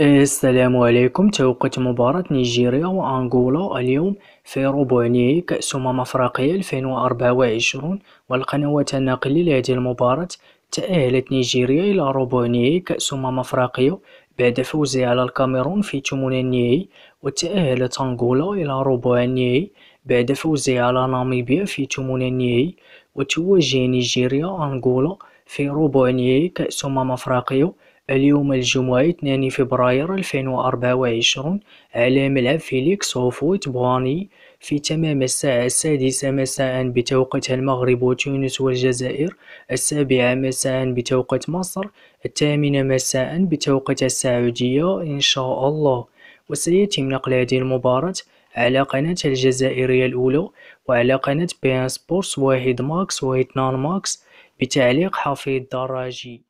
السلام عليكم توقت مباراة نيجيريا وأنغولا اليوم في ربعيني كأس أمم أفريقيا 2024 والقنوات الناقلة لهذه المباراة تأهلت نيجيريا إلى ربع نهائي كأس أمم أفريقيا بعد فوزها على الكاميرون في ثمن النهائي وتأهلت أنغولا إلى ربع النهائي بعد فوزها على ناميبيا في ثمن النهائي وتواجه نيجيريا أنغولا في ربع نهائي كأس أمم أفريقيا اليوم الجمعة 2 فبراير 2024 على ملعب فيليكس هوفويت بواني في تمام الساعة السادسة مساء بتوقيت المغرب وتونس والجزائر السابعة مساء بتوقيت مصر الثامنة مساء بتوقيت السعودية إن شاء الله وسيتم نقل هذه المباراة على قناة الجزائرية الأولى وعلى قناة بيان سبورتس واحد ماكس نان ماكس بتعليق حفيظ دراجي